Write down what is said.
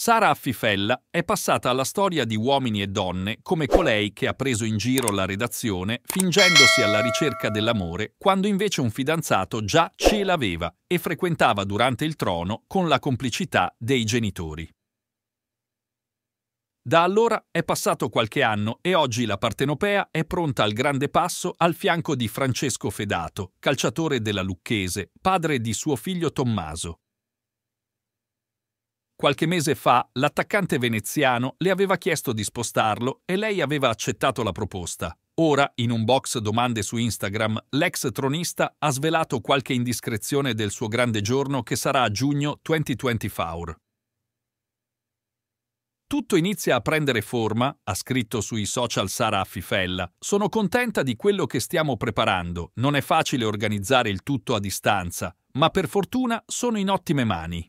Sara Affifella è passata alla storia di uomini e donne come colei che ha preso in giro la redazione fingendosi alla ricerca dell'amore quando invece un fidanzato già ce l'aveva e frequentava durante il trono con la complicità dei genitori. Da allora è passato qualche anno e oggi la Partenopea è pronta al grande passo al fianco di Francesco Fedato, calciatore della Lucchese, padre di suo figlio Tommaso, Qualche mese fa l'attaccante veneziano le aveva chiesto di spostarlo e lei aveva accettato la proposta. Ora, in un box domande su Instagram, l'ex tronista ha svelato qualche indiscrezione del suo grande giorno che sarà a giugno 2024. Tutto inizia a prendere forma, ha scritto sui social Sara Affifella. Sono contenta di quello che stiamo preparando. Non è facile organizzare il tutto a distanza, ma per fortuna sono in ottime mani.